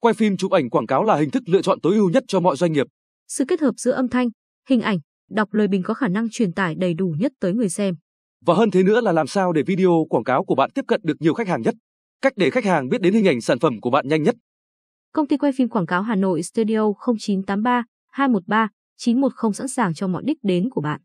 Quay phim chụp ảnh quảng cáo là hình thức lựa chọn tối ưu nhất cho mọi doanh nghiệp. Sự kết hợp giữa âm thanh, hình ảnh, đọc lời bình có khả năng truyền tải đầy đủ nhất tới người xem. Và hơn thế nữa là làm sao để video quảng cáo của bạn tiếp cận được nhiều khách hàng nhất. Cách để khách hàng biết đến hình ảnh sản phẩm của bạn nhanh nhất. Công ty quay phim quảng cáo Hà Nội Studio 0983 213 910 sẵn sàng cho mọi đích đến của bạn.